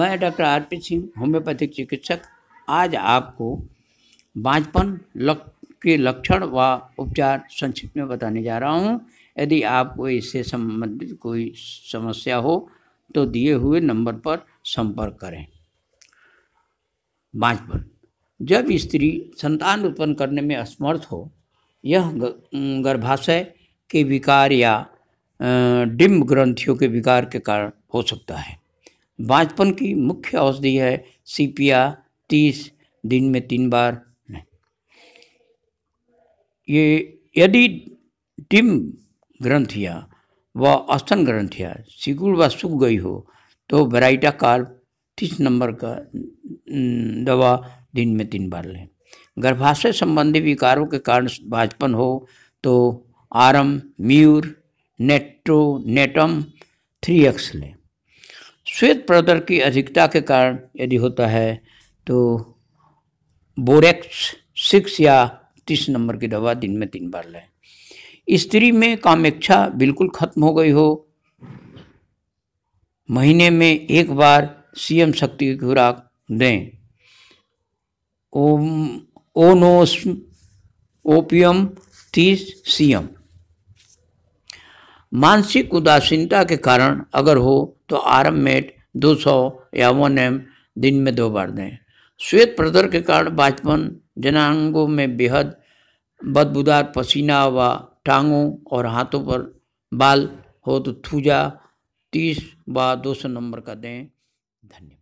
मैं doctor R P Singh homeopathic चिकित्सक आज आपको बाँचपन लक के लक्षण व उपचार संक्षिप्त में बताने जा रहा हूँ यदि आपको इससे संबंधित कोई समस्या हो तो दिए हुए नंबर पर संपर्क करें बाँचपन जब स्त्री संतान उत्पन्न करने में असमर्थ हो यह गर्भाशय के विकार या डिम्ब ग्रंथियों के विकार के कारण हो सकता है बाँझपन की मुख्य औषधि है सीपिया तीस दिन में तीन बार ये यदि टिम ग्रंथिया व अस्तन ग्रंथिया सिकुड़ व सूख गई हो तो वैराइटा काल तीस नंबर का दवा दिन में तीन बार लें गर्भाशय संबंधी विकारों के कारण बाजपन हो तो आरम म्यूर नेट्रो नेटम थ्री एक्स लें श्वेत प्रदर की अधिकता के कारण यदि होता है तो बोरेक्स सिक्स या तीस नंबर की दवा दिन में तीन बार लें स्त्री में कामेक्षा बिल्कुल खत्म हो गई हो महीने में एक बार सीएम शक्ति की खुराक दें ओम ओनोस ओपियम तीस सीएम मानसिक उदासीनता के कारण अगर हो तो आरम मेट दो सौ या वन एम दिन में दो बार दें श्वेत प्रदर के कारण बाचपन जनांगों में बेहद बदबूदार पसीना व टांगों और हाथों पर बाल हो तो थूजा तीस व दो सौ नंबर का दें धन्यवाद